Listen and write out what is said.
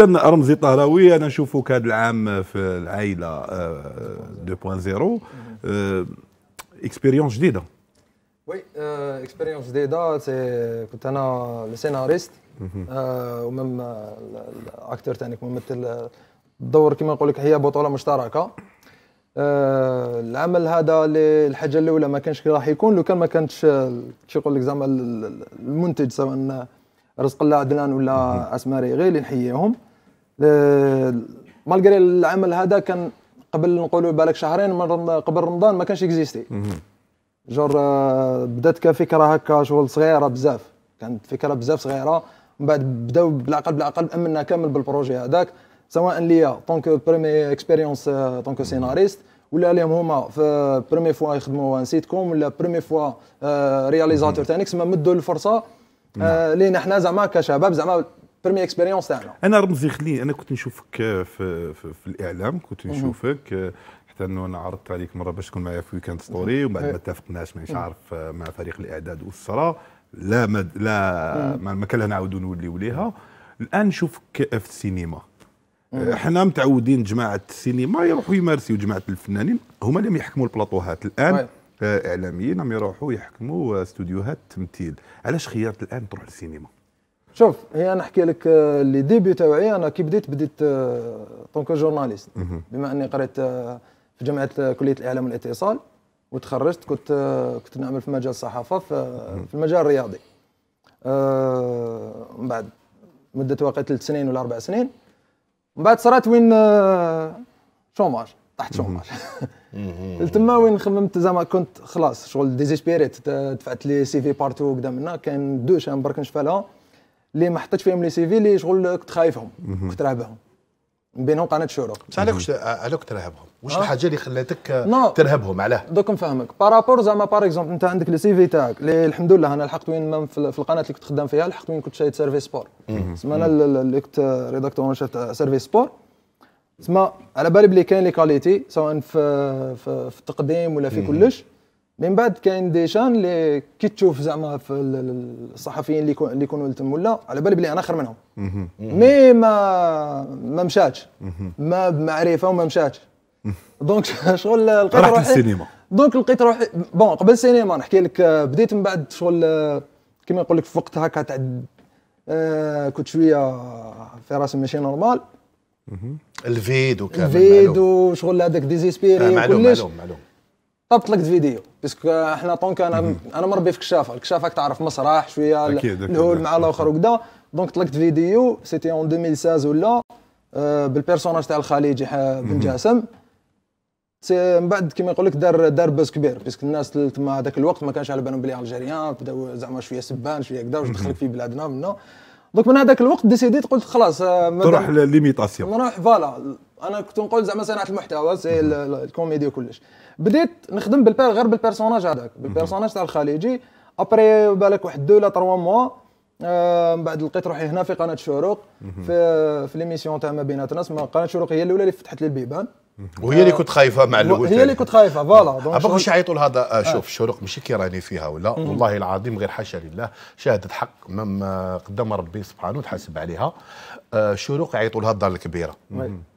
اذا رمزي طهراوي انا نشوفك هذا العام في العائله 2.0 آه، آه، اكسبيريونس جديده وي آه، اكسبيريونس جديده سي كنت انا سيناريست ومم الاكتور تاعني ممثل الدور كما نقول لك هي بطوله مشتركه العمل هذا اللي الحاجه الاولى ما كانش راح يكون لو كان ما كانش كيقول لك زعما المنتج سواء رزق الله عدنان ولا اسماري غير اللي نحييهم مالغري العمل هذا كان قبل نقولوا بالك شهرين من قبل رمضان ما كانش اكزيستي جور آه، بدات كفكره هكا شغل صغيره بزاف كانت فكره بزاف صغيره من بعد بداو بالعقل بالعقل امنا كامل بالبروجي هذاك سواء ليا طونك بريمي اكسبيريونس طونك سيناريست ولا ليهم هما في بريمي فوا يخدموا ان سيت كوم ولا بريمي فوا رياليزاتور ثاني سما مدوا الفرصه نعم. آه احنا زعما كشباب زعما برمي اكسبيريونس تاعنا انا رمزي خليني انا كنت نشوفك في, في, في الاعلام كنت نشوفك حتى انه انا عرضت عليك مره باش تكون معايا في ويكاند ستوري ومن بعد إيه. ما اتفقناش مانيش عارف آه، مع فريق الاعداد والسرا لا مد لا ما كان نعاودوا نوليو ليها الان نشوفك في السينما احنا آه، متعودين جماعه السينما يروحوا يمارسوا جماعه الفنانين هما اللي يحكموا البلاطوهات الان اعلاميين هم يروحوا يحكموا استوديوهات التمثيل علاش خيرت الان تروح للسينما شوف هي انا نحكي لك لي ديبي تاعي انا كي بديت بديت آه، طونك جورناليست بما اني قريت آه، في جامعه آه، كليه الاعلام والاتصال وتخرجت كنت كنت نعمل في مجال الصحافه في المجال الرياضي من بعد مده وقت ثلاث سنين ولا اربع سنين من بعد صرات وين شوماج تحت شوماج تما وين خممت زعما كنت خلاص شغل ديزيسبيريت دفعت لي سي في بارتو كدا منا كان دو شان برك نشفى لها اللي ما حطيتش فيهم لي سي في اللي شغل كنت خايفهم كنت راهبهم من بينهم قناه شروق بصح علاش كنت راهبهم واش آه. الحاجه اللي خلاتك ترهبهم علاه؟ دوك نفهمك بارابور زعما باغ اكزومبل انت عندك لي سي في تاعك الحمد لله انا لحقت وين في القناه اللي كنت خدام فيها لحقت وين كنت شايف سيرفي سبور تسمى انا اللي كنت ريداكتور شايف سيرفيس سيرفي سبور تسمى على بالي بلي كاين لي كاليتي سواء في في, في التقديم ولا في كلش من بعد كاين دي شان اللي كي تشوف زعما في الصحفيين اللي اللي يكونوا تم ولا على بالي بلي انا خير منهم مي ما ما مشاتش ما بمعرفه وما مشاتش دونك شغل لقيت روحي السينما للسينما دونك لقيت روحي بون قبل السينما نحكي لك بديت من بعد شغل كيما نقول لك في وقت هكا تاع آه، كنت شويه في راسي ماشي نورمال الفيد كامل الفيد شغل هذاك ديزيسبيري آه معلوم معلوم معلوم طبط لك فيديو باسكو احنا طونك انا انا مربي في كشافه الكشافه تعرف مسرح شويه الهول مع الاخر وكذا دونك طلقت فيديو سيتي اون 2016 ولا آه، بالبيرسوناج تاع الخليجي بن جاسم من بعد كيما يقول لك دار دار بوز كبير باسكو الناس تما هذاك الوقت ما كانش على بالهم بلي الجيريان بداو زعما شويه سبان شويه كذا واش دخلك في بلادنا منه دونك من هذاك الوقت ديسيديت قلت خلاص آه، تروح ليميتاسيون نروح فوالا انا كنت نقول زعما صناعه المحتوى سي الكوميدي وكلش بديت نخدم بالبير غير بالبيرسوناج هذاك بالبيرسوناج تاع الخليجي ابري بالك واحد دو لا تروا موا آه، من بعد لقيت روحي هنا في قناه شروق في في ليميسيون تاع ما بيناتنا قناه شروق هي الاولى اللي فتحت لي البيبان وهي اللي كنت خايفه مع الاول هي اللي كنت خايفه فوالا دونك واش يعيطوا لهذا آه، آه. شوف الشروق ماشي كي راني فيها ولا والله العظيم غير حاشا لله شهاده حق مم آه، قدام ربي سبحانه وتحاسب عليها شروق يعيطوا لها الدار الكبيره طيب.